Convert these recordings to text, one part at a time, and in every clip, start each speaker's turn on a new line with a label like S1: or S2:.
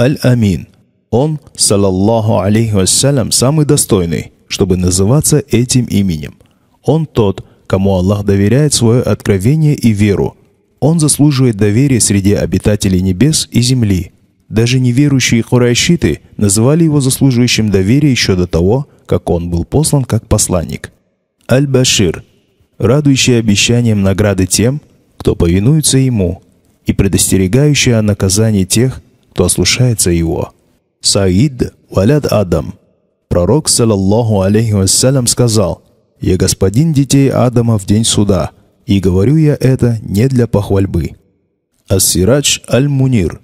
S1: Аль-Амин. Он, салаллаху алейхи вассалям, самый достойный, чтобы называться этим именем. Он тот, кому Аллах доверяет свое откровение и веру. Он заслуживает доверия среди обитателей небес и земли. Даже неверующие хурайшиты называли его заслуживающим доверия еще до того, как он был послан как посланник. Аль-Башир, радующий обещанием награды тем, кто повинуется ему, и предостерегающий о наказании тех, кто слушается его. Саид валят Адам. Пророк, саллаллаху алейхи вассалям, сказал, «Я господин детей Адама в день суда, и говорю я это не для похвальбы». Ассирач аль-Мунир.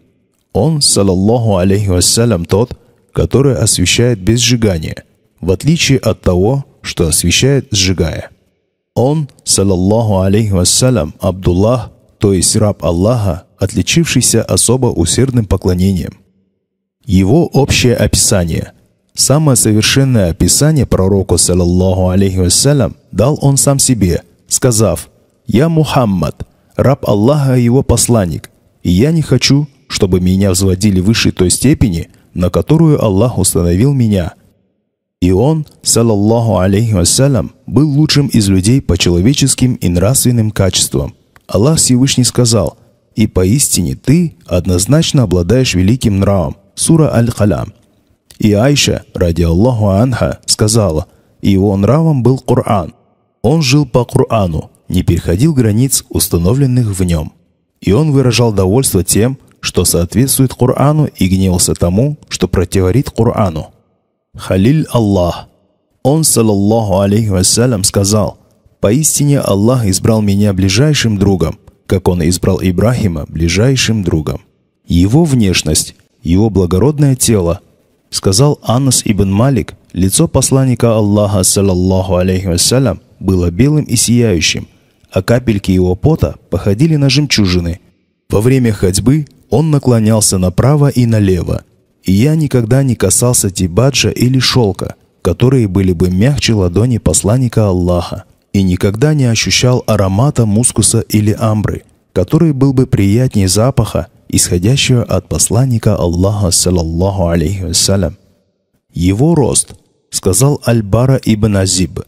S1: Он, саллаллаху алейхи вассалям, тот, который освещает без сжигания, в отличие от того, что освещает сжигая. Он, саллаллаху алейхи вассалям, Абдуллах, то есть раб Аллаха, отличившийся особо усердным поклонением. Его общее описание. Самое совершенное описание пророку, саллаллаху алейхи вассалям, дал он сам себе, сказав «Я Мухаммад, раб Аллаха и его посланник, и я не хочу, чтобы меня взводили выше той степени, на которую Аллах установил меня». И он, саллаллаху алейхи вассалям, был лучшим из людей по человеческим и нравственным качествам. Аллах Всевышний сказал – и поистине ты однозначно обладаешь великим нравом». Сура Аль-Халям. И Айша, ради Аллаху Анха, сказала, и его нравом был Коран. Он жил по Корану, не переходил границ, установленных в нем. И он выражал довольство тем, что соответствует Корану и гневался тому, что противорит Корану. Халиль Аллах. Он, саллаллаху алейхи вассалям, сказал, «Поистине Аллах избрал меня ближайшим другом, как он избрал Ибрахима ближайшим другом. Его внешность, его благородное тело, сказал Анас ибн Малик, лицо посланника Аллаха, саллаллаху алейхи вассалям, было белым и сияющим, а капельки его пота походили на жемчужины. Во время ходьбы он наклонялся направо и налево, и я никогда не касался тибаджа или шелка, которые были бы мягче ладони посланника Аллаха и никогда не ощущал аромата мускуса или амбры, который был бы приятнее запаха, исходящего от посланника Аллаха, саллаллаху алейхи вассалям. Его рост, сказал Аль-Бара ибн Азиб,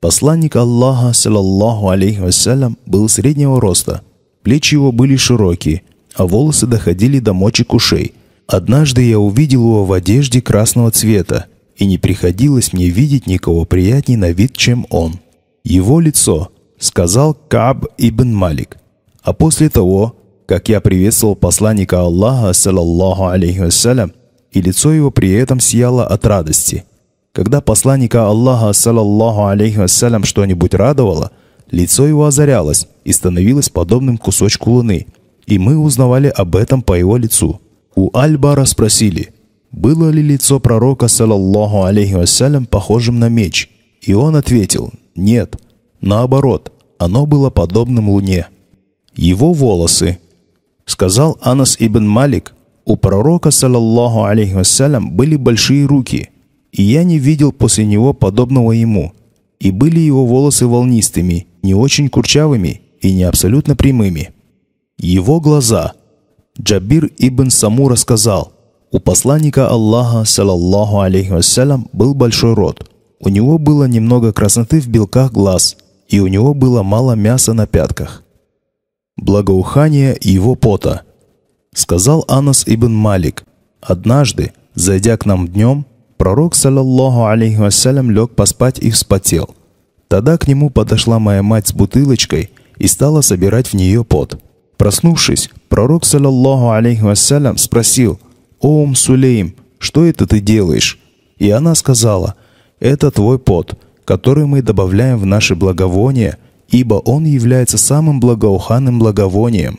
S1: посланник Аллаха, саллаллаху алейхи вассалям, был среднего роста, плечи его были широкие, а волосы доходили до мочек ушей. Однажды я увидел его в одежде красного цвета, и не приходилось мне видеть никого приятней на вид, чем он его лицо», — сказал Каб ибн Малик. А после того, как я приветствовал посланника Аллаха, саллаллаху алейхи вассалям, и лицо его при этом сияло от радости. Когда посланника Аллаха, саллаллаху алейхи вассалям, что-нибудь радовало, лицо его озарялось и становилось подобным кусочку луны, и мы узнавали об этом по его лицу. У Альбара спросили, было ли лицо пророка, саллаллаху алейхи вассалям, похожим на меч, и он ответил – нет, наоборот, оно было подобным луне. Его волосы, сказал Анас ибн Малик, у пророка, саллаллаху алейхи вассалям, были большие руки, и я не видел после него подобного ему. И были его волосы волнистыми, не очень курчавыми и не абсолютно прямыми. Его глаза. Джабир ибн Самура сказал, у посланника Аллаха, саллаллаху алейхи вассалям, был большой рот – у него было немного красноты в белках глаз, и у него было мало мяса на пятках. Благоухание его пота, сказал Анас ибн Малик. Однажды, зайдя к нам днем, пророк саллаллаху алейхи вассалям лег поспать и вспотел. Тогда к нему подошла моя мать с бутылочкой и стала собирать в нее пот. Проснувшись, пророк саллаллаху алейхи вассалям спросил: "О, Сулейм, что это ты делаешь?" И она сказала: это твой пот, который мы добавляем в наши благовония, ибо он является самым благоуханным благовонием.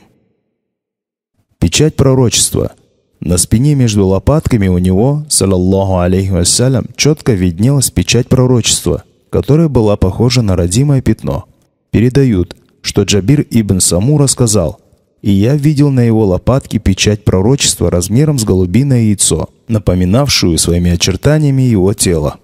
S1: Печать пророчества. На спине между лопатками у него, саллаллаху алейхи вассалям, четко виднелась печать пророчества, которая была похожа на родимое пятно. Передают, что Джабир ибн Самура сказал, и я видел на его лопатке печать пророчества размером с голубиное яйцо, напоминавшую своими очертаниями его тело.